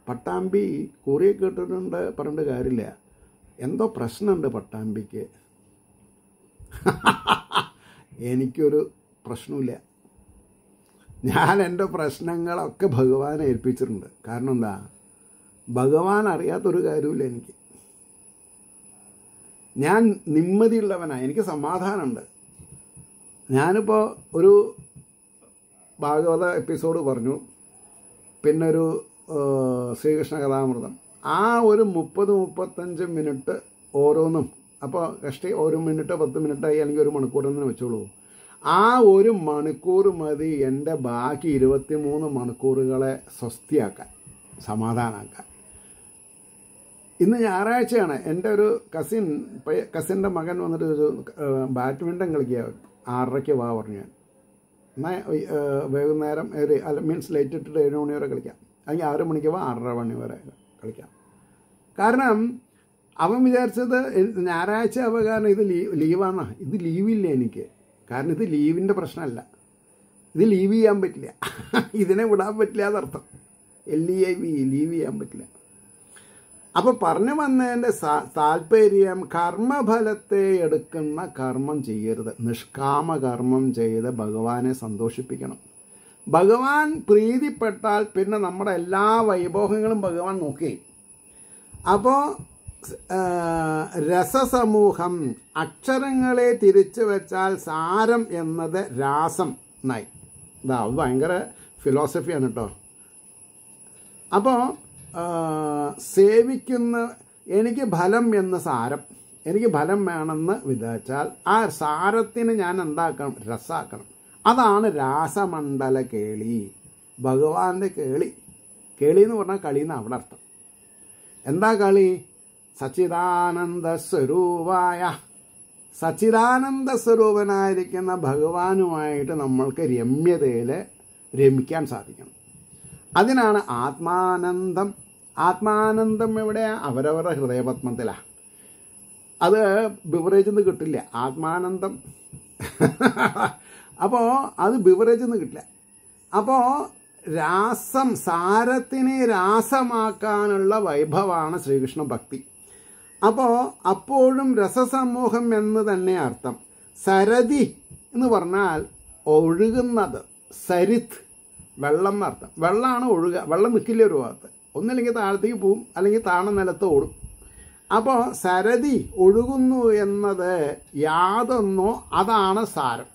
പട്ടാമ്പി കുറിയൊക്കെ കേട്ടിട്ടുണ്ട് പറഞ്ഞിട്ട് കാര്യമില്ല എന്തോ പ്രശ്നമുണ്ട് പട്ടാമ്പിക്ക് (laughs) എനിക്കൊരു പ്രശ്നമില്ല ഞാൻ എൻ്റെ പ്രശ്നങ്ങളൊക്കെ ഭഗവാനെ ഏൽപ്പിച്ചിട്ടുണ്ട് കാരണം എന്താ ഭഗവാൻ അറിയാത്തൊരു കാര്യമില്ല എനിക്ക് ഞാൻ നിമ്മതിയുള്ളവനാണ് എനിക്ക് സമാധാനമുണ്ട് ഞാനിപ്പോൾ ഒരു ഭാഗവത എപ്പിസോഡ് പറഞ്ഞു പിന്നെ ഒരു ശ്രീകൃഷ്ണ കഥാമൃതം ആ ഒരു മുപ്പത് മുപ്പത്തഞ്ച് മിനിറ്റ് ഓരോന്നും അപ്പോൾ കഷ്ടി ഒരു മിനിറ്റോ പത്ത് മിനിറ്റായി അല്ലെങ്കിൽ ഒരു നിന്ന് വെച്ചോളൂ ആ ഒരു മണിക്കൂർ മതി എൻ്റെ ബാക്കി ഇരുപത്തി മൂന്ന് മണിക്കൂറുകളെ സ്വസ്തിയാക്കാൻ സമാധാനമാക്കാൻ ഇന്ന് ഞായറാഴ്ചയാണ് എൻ്റെ ഒരു കസിൻ കസിൻ്റെ മകൻ വന്നിട്ട് ഒരു ബാഡ്മിൻ്റൺ കളിക്കുക ആറരയ്ക്ക് വാ പറഞ്ഞു ഞാൻ വൈകുന്നേരം ഒരു അല്ല മീൻസ് ലൈറ്റ് ഇട്ടിട്ട് ഏഴ് മണി വരെ കളിക്കാം അല്ലെങ്കിൽ ആറ് മണിക്ക് വാ ആറര മണി വരെ കളിക്കാം കാരണം അവൻ വിചാരിച്ചത് ഞായറാഴ്ച അവ കാരണം ഇത് ലീവ് ലീവാണ് ഇത് ലീവില്ല എനിക്ക് കാരണം ഇത് ലീവിൻ്റെ പ്രശ്നമല്ല ഇത് ലീവ് ചെയ്യാൻ പറ്റില്ല ഇതിനെ വിടാൻ പറ്റില്ല എന്നർത്ഥം L E I V leave ചെയ്യാൻ പറ്റില്ല അപ്പോൾ പറഞ്ഞു വന്നതിൻ്റെ താല്പര്യം കർമ്മഫലത്തെ എടുക്കുന്ന കർമ്മം ചെയ്യരുത് നിഷ്കാമ കർമ്മം ചെയ്ത് ഭഗവാനെ സന്തോഷിപ്പിക്കണം ഭഗവാൻ പ്രീതിപ്പെട്ടാൽ പിന്നെ നമ്മുടെ എല്ലാ വൈഭോഗങ്ങളും ഭഗവാൻ നോക്കി അപ്പോൾ രസസമൂഹം അക്ഷരങ്ങളെ തിരിച്ചു വച്ചാൽ സാരം എന്നത് രാസം നായി ഇതാ അത് ഭയങ്കര ഫിലോസഫിയാണ് കേട്ടോ അപ്പോൾ സേവിക്കുന്ന എനിക്ക് ഫലം എന്ന സാരം എനിക്ക് ഫലം വേണമെന്ന് വിചാരിച്ചാൽ ആ സാരത്തിന് ഞാൻ എന്താക്കണം രസാക്കണം അതാണ് രാസമണ്ഡല കേളി ഭഗവാന്റെ കേളി കേളി എന്ന് പറഞ്ഞാൽ കളി എന്ന് അവിടെ അർത്ഥം എന്താ കളി സച്ചിദാനന്ദസ്വരൂപായ സ്വരൂപനായിരിക്കുന്ന ഭഗവാനുമായിട്ട് നമ്മൾക്ക് രമ്യതയിൽ രമിക്കാൻ സാധിക്കണം അതിനാണ് ആത്മാനന്ദം ആത്മാനന്ദം എവിടെ അവരവരുടെ ഹൃദയപത്മത്തിലാണ് അത് ബിവറേജിൽ നിന്ന് കിട്ടില്ല ആത്മാനന്ദം അപ്പോൾ അത് ബിവറേജിൽ നിന്ന് കിട്ടില്ല അപ്പോൾ രാസം സാരത്തിനെ രാസമാക്കാനുള്ള വൈഭവമാണ് ശ്രീകൃഷ്ണ ഭക്തി അപ്പോൾ അപ്പോഴും രസസമൂഹം എന്ന് തന്നെ അർത്ഥം സരതി എന്ന് പറഞ്ഞാൽ ഒഴുകുന്നത് സരിത്ത് വെള്ളം എന്നർത്ഥം വെള്ളമാണ് ഒഴുകുക വെള്ളം നിൽക്കില്ല ഒരു ഭാഗത്ത് ഒന്നില്ലെങ്കിൽ താഴത്തേക്ക് പോവും അല്ലെങ്കിൽ താണ നിലത്ത് ഓടും അപ്പോൾ സരതി ഒഴുകുന്നു എന്നത് യാതൊന്നോ അതാണ് സാരം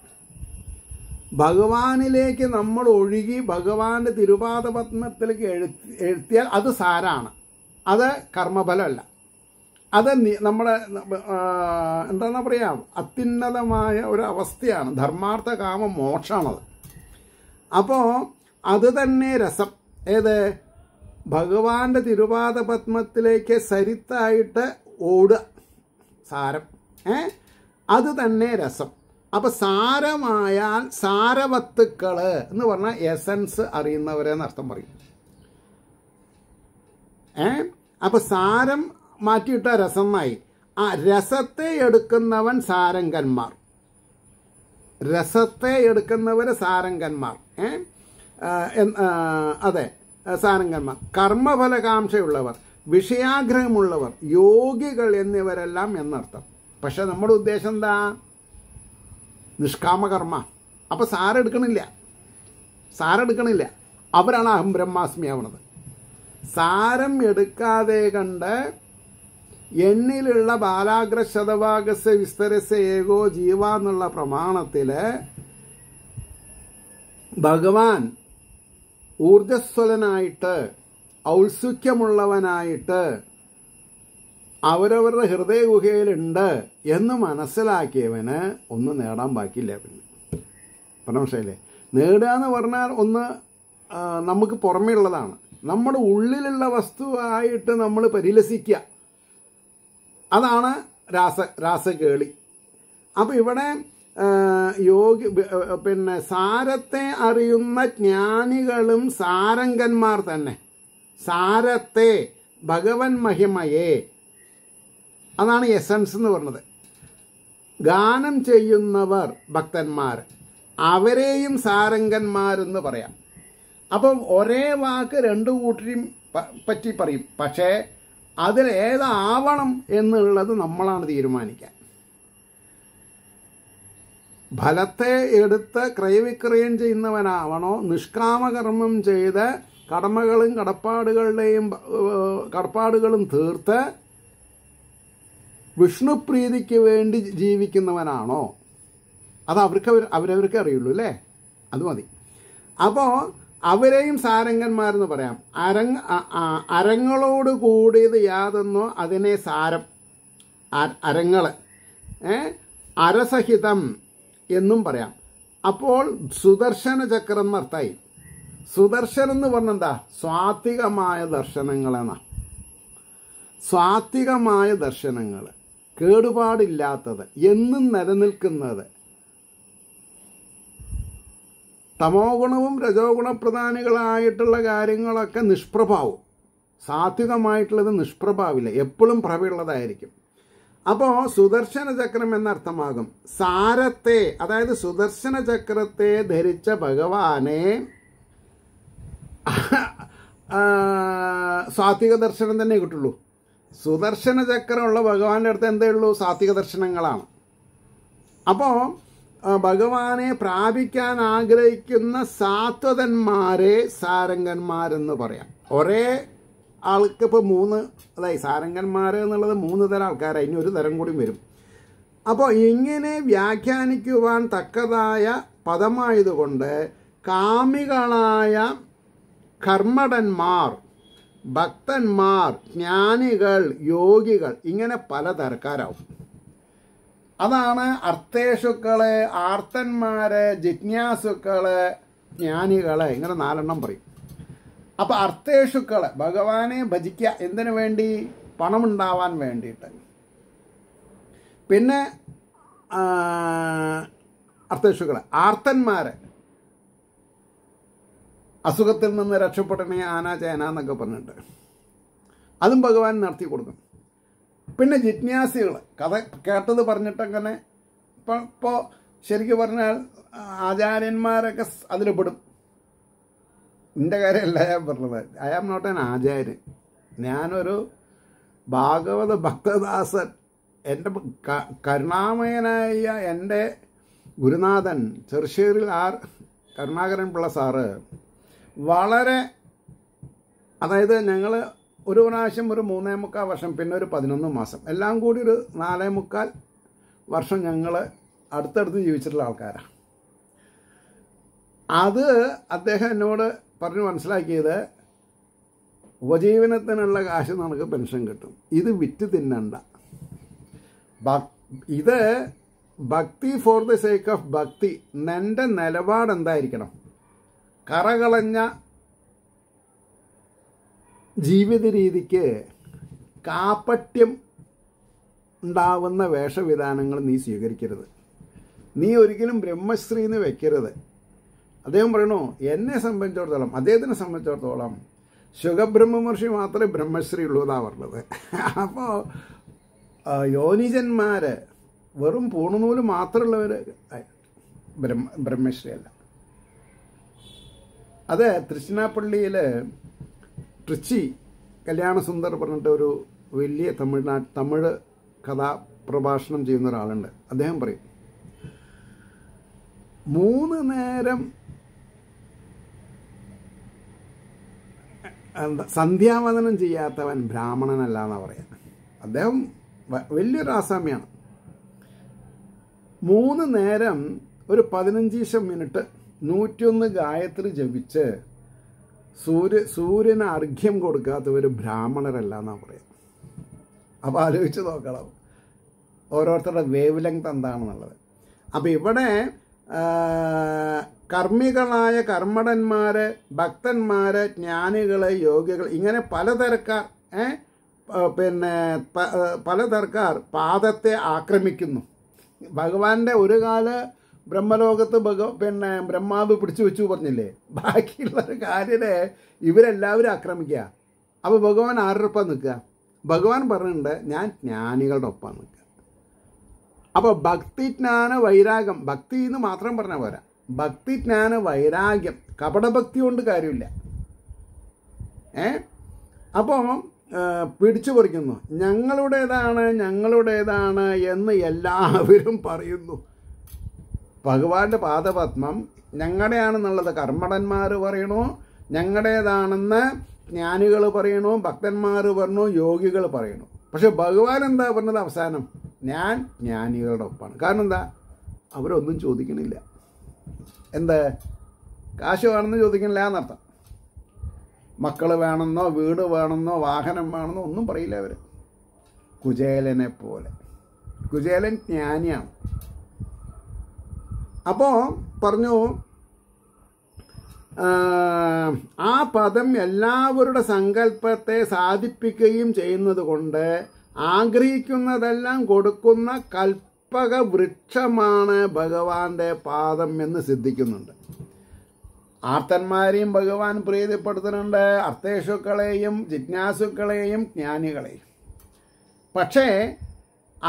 ഭഗവാനിലേക്ക് നമ്മൾ ഒഴുകി ഭഗവാന്റെ തിരുപാദപത്മത്തിലേക്ക് എഴുത്തിയാൽ അത് സാരാണ് അത് കർമ്മഫലമല്ല അത് നമ്മുടെ എന്താണെന്നാ പറയുക അത്യുന്നതമായ ഒരു അവസ്ഥയാണ് ധർമാർത്ഥ കാമ മോക്ഷമാണത് അപ്പോൾ അത് തന്നെ രസം ഏത് ഭഗവാന്റെ തിരുപാദ പത്മത്തിലേക്ക് സരിത്തായിട്ട് ഓടുക സാരം ഏ അത് തന്നെ രസം അപ്പം സാരമായാൽ സാരവത്തുക്കൾ എന്ന് പറഞ്ഞാൽ എസൻസ് അറിയുന്നവരെന്ന് അർത്ഥം പറയും ഏ അപ്പം സാരം മാറ്റിയിട്ട രസമായി ആ രസത്തെ എടുക്കുന്നവൻ സാരംഗന്മാർ രസത്തെ എടുക്കുന്നവർ സാരംഗന്മാർ ഏ അതെ സാരംഗന്മാർ കർമ്മഫലകാംക്ഷയുള്ളവർ വിഷയാഗ്രഹമുള്ളവർ യോഗികൾ എന്നിവരെല്ലാം എന്നർത്ഥം പക്ഷെ നമ്മുടെ ഉദ്ദേശം എന്താ നിഷ്കാമകർമ്മ അപ്പൊ സാരെടുക്കണില്ല സാരെടുക്കണില്ല അവരാണ് അഹം ബ്രഹ്മാസ്മി ആവണത് സാരം എടുക്കാതെ കണ്ട് എണ്ണിലുള്ള ബാലാഗ്ര ശതവാഗസ വിസ്തരസ ഏകോ ജീവ എന്നുള്ള പ്രമാണത്തില് ഭഗവാൻ ഊർജസ്വലനായിട്ട് ഔത്സുഖ്യമുള്ളവനായിട്ട് അവരവരുടെ ഹൃദയഗുഹയിലുണ്ട് എന്ന് മനസ്സിലാക്കിയവന് ഒന്ന് നേടാൻ ബാക്കിയില്ല പിന്നെ പരമശൈലേ നേടുക എന്ന് പറഞ്ഞാൽ ഒന്ന് നമുക്ക് പുറമേ ഉള്ളതാണ് നമ്മുടെ ഉള്ളിലുള്ള വസ്തുവായിട്ട് നമ്മൾ പരിലസിക്കുക അതാണ് രാസ രാസകേളി അപ്പോൾ ഇവിടെ യോഗി പിന്നെ സാരത്തെ അറിയുന്ന ജ്ഞാനികളും സാരംഗന്മാർ തന്നെ സാരത്തെ ഭഗവൻ മഹിമയെ അതാണ് എസൻസ് എന്ന് പറഞ്ഞത് ഗാനം ചെയ്യുന്നവർ ഭക്തന്മാർ അവരെയും സാരംഗന്മാരെന്ന് പറയാം അപ്പം ഒരേ വാക്ക് രണ്ടു കൂട്ടരും പറ്റി പറയും പക്ഷേ അതിൽ ഏതാവണം എന്നുള്ളത് നമ്മളാണ് തീരുമാനിക്കാൻ ഫലത്തെ എടുത്ത് ക്രയവിക്രയം ചെയ്യുന്നവനാവണോ നിഷ്കാമകർമ്മം ചെയ്ത് കടമകളും കടപ്പാടുകളുടെയും കടപ്പാടുകളും തീർത്ത് വിഷ്ണുപ്രീതിക്ക് വേണ്ടി ജീവിക്കുന്നവനാണോ അത് അവർക്ക് അവരവർക്കേ അറിയുള്ളൂ അല്ലേ അത് മതി അപ്പോൾ അവരെയും എന്ന് പറയാം അരങ് അരങ്ങളോട് കൂടിയത് യാതെന്നോ അതിനെ സാരം അരങ്ങൾ അരസഹിതം എന്നും പറയാം അപ്പോൾ സുദർശന ചക്രം എന്നർത്ഥമായി സുദർശനം എന്ന് പറഞ്ഞെന്താ സ്വാത്വികമായ ദർശനങ്ങളെന്നാ സ്വാത്വികമായ ദർശനങ്ങൾ കേടുപാടില്ലാത്തത് എന്നും നിലനിൽക്കുന്നത് തമോ ഗുണവും രജോ ഗുണപ്രധാനികളായിട്ടുള്ള കാര്യങ്ങളൊക്കെ നിഷ്പ്രഭാവും സാത്വികമായിട്ടുള്ളത് നിഷ്പ്രഭാവില്ല എപ്പോഴും പ്രഭയുള്ളതായിരിക്കും അപ്പോൾ സുദർശന ചക്രം എന്നർത്ഥമാകും സാരത്തെ അതായത് സുദർശന ചക്രത്തെ ധരിച്ച ഭഗവാനെ സാത്വിക ദർശനം തന്നെ കിട്ടുള്ളൂ സുദർശന ചക്രമുള്ള ഭഗവാന്റെ അടുത്ത് എന്തേ ഉള്ളൂ സാത്വിക ദർശനങ്ങളാണ് അപ്പോൾ ഭഗവാനെ പ്രാപിക്കാൻ ആഗ്രഹിക്കുന്ന സാത്വതന്മാരെ സാരംഗന്മാരെന്ന് പറയാം ഒരേ ആൾക്ക് ഇപ്പോൾ മൂന്ന് അതായത് സാരംഗന്മാർ എന്നുള്ളത് മൂന്ന് തരം ആൾക്കാരായി ഇനി ഒരു തരം കൂടി വരും അപ്പോൾ ഇങ്ങനെ വ്യാഖ്യാനിക്കുവാൻ തക്കതായ പദമായതുകൊണ്ട് കാമികളായ കർമ്മടന്മാർ ഭക്തന്മാർ ജ്ഞാനികൾ യോഗികൾ ഇങ്ങനെ പല തരക്കാരാവും അതാണ് അർത്ഥേഷുക്കള് ആർത്തന്മാര് ജിജ്ഞാസുക്കള് ജ്ഞാനികള് ഇങ്ങനെ നാലെണ്ണം പറയും അപ്പൊ അർത്ഥേഷുക്കള് ഭഗവാനെ ഭജിക്കുക എന്തിനു വേണ്ടി പണമുണ്ടാവാൻ വേണ്ടിയിട്ട് പിന്നെ അർത്ഥേഷുക്കള് ആർത്തന്മാര് അസുഖത്തിൽ നിന്ന് രക്ഷപ്പെടണേ ആനാചയന എന്നൊക്കെ പറഞ്ഞിട്ട് അതും ഭഗവാൻ നടത്തി കൊടുക്കും പിന്നെ ജിജ്ഞാസികൾ കഥ കേട്ടത് പറഞ്ഞിട്ടങ്ങനെ ഇപ്പം ഇപ്പോൾ ശരിക്കും പറഞ്ഞാൽ ആചാര്യന്മാരൊക്കെ അതിൽ പെടും എൻ്റെ കാര്യമല്ല ഞാൻ പറഞ്ഞത് ഐ ആം നോട്ട് ആൻ ആചാര്യൻ ഞാനൊരു ഭാഗവത ഭക്തദാസൻ എൻ്റെ കരുണാമയനായ എൻ്റെ ഗുരുനാഥൻ ചെറുശ്ശേരിൽ ആർ കരുണാകരൻ പിള്ള സാറ് വളരെ അതായത് ഞങ്ങൾ ഒരു പ്രാവശ്യം ഒരു മൂന്നേ മുക്കാൽ വർഷം പിന്നെ ഒരു പതിനൊന്ന് മാസം എല്ലാം കൂടി ഒരു നാലേ മുക്കാൽ വർഷം ഞങ്ങൾ അടുത്തടുത്ത് ജീവിച്ചിട്ടുള്ള ആൾക്കാരാണ് അത് അദ്ദേഹം എന്നോട് പറഞ്ഞ് മനസ്സിലാക്കിയത് ഉപജീവനത്തിനുള്ള കാശ് നമുക്ക് പെൻഷൻ കിട്ടും ഇത് വിറ്റ് തിന്നണ്ട ഇത് ഭക്തി ഫോർ ദ സേക്ക് ഓഫ് ഭക്തി എൻ്റെ നിലപാട് എന്തായിരിക്കണം കറകളഞ്ഞ ജീവിത രീതിക്ക് കാപ്പട്യം ഉണ്ടാവുന്ന വേഷവിധാനങ്ങൾ നീ സ്വീകരിക്കരുത് നീ ഒരിക്കലും ബ്രഹ്മശ്രീന്ന് വെക്കരുത് അദ്ദേഹം പറയണോ എന്നെ സംബന്ധിച്ചിടത്തോളം അദ്ദേഹത്തിനെ സംബന്ധിച്ചിടത്തോളം ശുഖബ്രഹ്മമർഷി മാത്രമേ ബ്രഹ്മശ്രീ ഉള്ളൂ എന്നാണ് പറഞ്ഞത് (laughs) അപ്പോൾ യോനിജന്മാർ വെറും പൂണുനൂല് മാത്രമുള്ളവർ ബ്രഹ്മ ബ്രഹ്മശ്രീ അല്ല അത് തൃശ്ശിനാപ്പള്ളിയിൽ ട്രിച്ചി കല്യാണസുന്ദർ പറഞ്ഞിട്ട് ഒരു വലിയ തമിഴ്നാട് തമിഴ് കഥാപ്രഭാഷണം ചെയ്യുന്ന ഒരാളുണ്ട് അദ്ദേഹം പറയും മൂന്ന് നേരം എന്താ സന്ധ്യാവന്ദനം ചെയ്യാത്തവൻ ബ്രാഹ്മണനല്ല എന്നാ പറയാം അദ്ദേഹം വലിയൊരു ആസാമിയാണ് മൂന്ന് നേരം ഒരു പതിനഞ്ചീശം മിനിറ്റ് നൂറ്റിയൊന്ന് ഗായത്രി ജപിച്ച് സൂര്യ സൂര്യന് അർഘ്യം കൊടുക്കാത്തവർ ബ്രാഹ്മണരല്ല എന്നാണ് പറയാം അപ്പോൾ ആലോചിച്ച് നോക്കണം ഓരോരുത്തരുടെ വേവ് ലെങ്ത് എന്താണെന്നുള്ളത് അപ്പോൾ ഇവിടെ കർമ്മികളായ കർമ്മടന്മാർ ഭക്തന്മാർ ജ്ഞാനികൾ യോഗികൾ ഇങ്ങനെ പലതരക്കാർ പിന്നെ പലതരക്കാർ പാദത്തെ ആക്രമിക്കുന്നു ഭഗവാന്റെ ഒരു കാല ബ്രഹ്മലോകത്ത് ഭഗ പിന്നെ ബ്രഹ്മാവ് പിടിച്ചു വെച്ചു പറഞ്ഞില്ലേ ബാക്കിയുള്ളൊരു കാര്യനെ ഇവരെല്ലാവരും ആക്രമിക്കുക അപ്പോൾ ഭഗവാൻ ആരുടെ ഒപ്പം നിൽക്കുക ഭഗവാൻ പറഞ്ഞിട്ടുണ്ട് ഞാൻ ജ്ഞാനികളുടെ ഒപ്പം നിൽക്കുക അപ്പോൾ ഭക്തിജ്ഞാന വൈരാഗം ഭക്തി എന്ന് മാത്രം പറഞ്ഞാൽ പോരാ ഭക്തിജ്ഞാന വൈരാഗ്യം കപടഭക്തി കൊണ്ട് കാര്യമില്ല ഏ അപ്പോൾ പിടിച്ചു പറിക്കുന്നു ഞങ്ങളുടേതാണ് ഞങ്ങളുടേതാണ് എന്ന് എല്ലാവരും പറയുന്നു ഭഗവാന്റെ പാദപത്മം ഞങ്ങളുടെയാണെന്നുള്ളത് കർമ്മടന്മാർ പറയണു ഞങ്ങളുടേതാണെന്ന് ജ്ഞാനികൾ പറയണു ഭക്തന്മാർ പറഞ്ഞു യോഗികൾ പറയണു പക്ഷെ ഭഗവാൻ എന്താ പറഞ്ഞത് അവസാനം ഞാൻ ജ്ഞാനികളുടെ ഒപ്പാണ് കാരണം എന്താ അവരൊന്നും ചോദിക്കണില്ല എന്ത് കാശ് വേണമെന്ന് ചോദിക്കണില്ല എന്നർത്ഥം മക്കൾ വേണമെന്നോ വീട് വേണമെന്നോ വാഹനം വേണമെന്നോ ഒന്നും പറയില്ല അവർ കുചേലനെ പോലെ കുചേലൻ ജ്ഞാനിയാണ് അപ്പോൾ പറഞ്ഞു ആ പദം എല്ലാവരുടെ സങ്കല്പത്തെ സാധിപ്പിക്കുകയും ചെയ്യുന്നത് കൊണ്ട് ആഗ്രഹിക്കുന്നതെല്ലാം കൊടുക്കുന്ന കൽപ്പക വൃക്ഷമാണ് ഭഗവാന്റെ പാദം എന്ന് സിദ്ധിക്കുന്നുണ്ട് ആർത്തന്മാരെയും ഭഗവാൻ പ്രീതിപ്പെടുത്തുന്നുണ്ട് അർത്ഥേഷുക്കളെയും ജിജ്ഞാസുക്കളെയും ജ്ഞാനികളെയും പക്ഷേ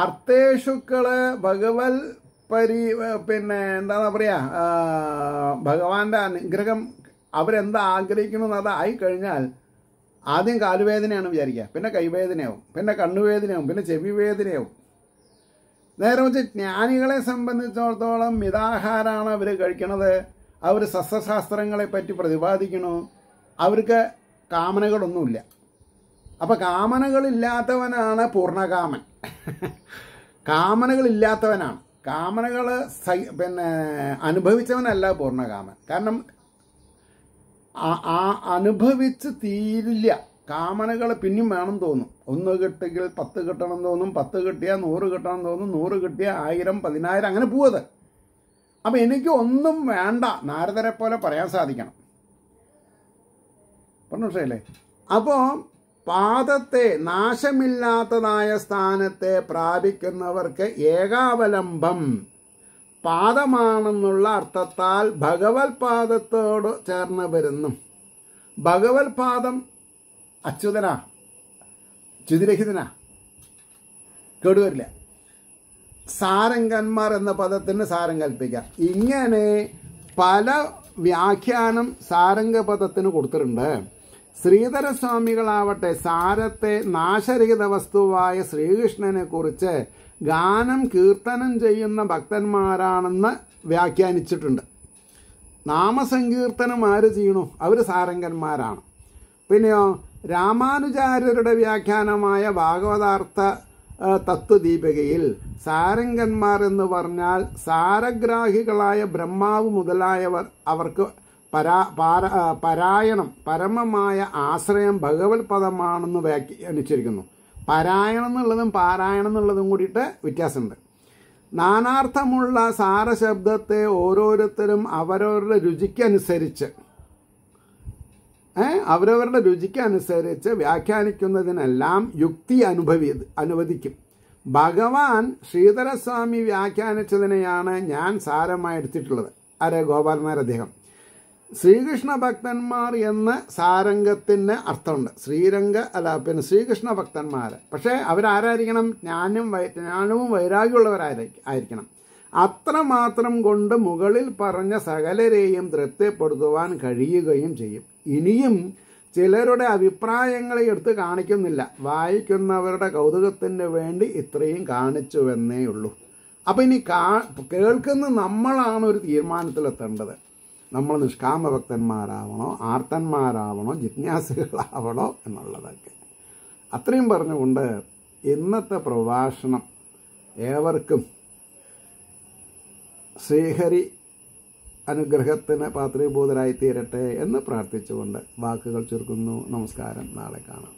അർത്ഥേഷുക്കള് ഭഗവത് പരി പിന്നെ എന്താണെന്ന് പറയുക ഭഗവാന്റെ അനുഗ്രഹം അവരെന്താ ആഗ്രഹിക്കുന്നു അതായി കഴിഞ്ഞാൽ ആദ്യം കാലുവേദനയാണ് വിചാരിക്കുക പിന്നെ കൈവേദനയാവും പിന്നെ കണ്ണുവേദനയാവും പിന്നെ ചെവി വേദനയാവും നേരെ വെച്ച് ജ്ഞാനികളെ സംബന്ധിച്ചിടത്തോളം മിതാഹാരമാണ് അവർ കഴിക്കണത് അവർ സസ്യശാസ്ത്രങ്ങളെ പറ്റി പ്രതിപാദിക്കണു അവർക്ക് കാമനകളൊന്നുമില്ല അപ്പം കാമനകളില്ലാത്തവനാണ് പൂർണ്ണകാമൻ കാമനകളില്ലാത്തവനാണ് കാമനകൾ പിന്നെ അനുഭവിച്ചവനല്ല പൂർണ്ണകാമൻ കാരണം ആ അനുഭവിച്ച് തീരില്ല കാമനകൾ പിന്നെയും വേണം തോന്നും ഒന്ന് കിട്ടുകിൽ പത്ത് കിട്ടണം തോന്നും പത്ത് കിട്ടിയാൽ നൂറ് കിട്ടണം തോന്നും നൂറ് കിട്ടിയാൽ ആയിരം പതിനായിരം അങ്ങനെ പോവത് അപ്പം എനിക്ക് ഒന്നും വേണ്ട നാരദരെ പോലെ പറയാൻ സാധിക്കണം പറഞ്ഞു പക്ഷേ അപ്പോൾ പാദത്തെ നാശമില്ലാത്തതായ സ്ഥാനത്തെ പ്രാപിക്കുന്നവർക്ക് ഏകാവലംബം പാദമാണെന്നുള്ള അർത്ഥത്താൽ ഭഗവത് പാദത്തോട് ചേർന്ന് വരുന്നു ഭഗവത് പാദം അച്യുതനാ ചുതിരഹിതനാ കേടുവരില്ല സാരംഗന്മാർ എന്ന പദത്തിന് സാരം കൽപ്പിക്കാം ഇങ്ങനെ പല വ്യാഖ്യാനം സാരംഗ പദത്തിന് കൊടുത്തിട്ടുണ്ട് ശ്രീധരസ്വാമികളാവട്ടെ സാരത്തെ നാശരഹിത വസ്തുവായ ശ്രീകൃഷ്ണനെ കുറിച്ച് ഗാനം കീർത്തനം ചെയ്യുന്ന ഭക്തന്മാരാണെന്ന് വ്യാഖ്യാനിച്ചിട്ടുണ്ട് നാമസങ്കീർത്തനം ആര് ചെയ്യണു അവർ സാരംഗന്മാരാണ് പിന്നെയോ രാമാനുചാര്യരുടെ വ്യാഖ്യാനമായ ഭാഗവതാർത്ഥ തത്വദീപികയിൽ സാരംഗന്മാർ എന്ന് പറഞ്ഞാൽ സാരഗ്രാഹികളായ ബ്രഹ്മാവ് മുതലായവർ അവർക്ക് പരാ പരായണം പരമമായ ആശ്രയം ഭഗവത് പദമാണെന്ന് വ്യാഖ്യാനിച്ചിരിക്കുന്നു പരായണം എന്നുള്ളതും പാരായണം എന്നുള്ളതും കൂടിയിട്ട് വ്യത്യാസമുണ്ട് നാനാർത്ഥമുള്ള സാരശബ്ദത്തെ ഓരോരുത്തരും അവരവരുടെ രുചിക്കനുസരിച്ച് അവരവരുടെ രുചിക്കനുസരിച്ച് വ്യാഖ്യാനിക്കുന്നതിനെല്ലാം യുക്തി അനുഭവി അനുവദിക്കും ഭഗവാൻ ശ്രീധരസ്വാമി വ്യാഖ്യാനിച്ചതിനെയാണ് ഞാൻ സാരമായി എടുത്തിട്ടുള്ളത് അരെ ഗോപാലനാർ അദ്ദേഹം ശ്രീകൃഷ്ണ ഭക്തന്മാർ എന്ന സാരംഗത്തിന് അർത്ഥമുണ്ട് ശ്രീരംഗ അല്ല പിന്നെ ശ്രീകൃഷ്ണ ഭക്തന്മാർ പക്ഷേ അവരാരായിരിക്കണം വൈ ജ്ഞാനവും വൈരാഗ്യമുള്ളവരായിരിക്കണം ആയിരിക്കണം അത്രമാത്രം കൊണ്ട് മുകളിൽ പറഞ്ഞ സകലരെയും തൃപ്തിപ്പെടുത്തുവാൻ കഴിയുകയും ചെയ്യും ഇനിയും ചിലരുടെ അഭിപ്രായങ്ങളെ എടുത്ത് കാണിക്കുന്നില്ല വായിക്കുന്നവരുടെ കൗതുകത്തിന് വേണ്ടി ഇത്രയും കാണിച്ചുവെന്നേ ഉള്ളൂ അപ്പം ഇനി കേൾക്കുന്ന നമ്മളാണ് ഒരു തീരുമാനത്തിലെത്തേണ്ടത് നമ്മൾ നിഷ്കാമഭക്തന്മാരാവണോ ആർത്തന്മാരാവണോ ജിജ്ഞാസുകളാവണോ എന്നുള്ളതൊക്കെ അത്രയും പറഞ്ഞുകൊണ്ട് ഇന്നത്തെ പ്രഭാഷണം ഏവർക്കും ശ്രീഹരി അനുഗ്രഹത്തിന് തീരട്ടെ എന്ന് പ്രാർത്ഥിച്ചുകൊണ്ട് വാക്കുകൾ ചുരുക്കുന്നു നമസ്കാരം നാളെ കാണാം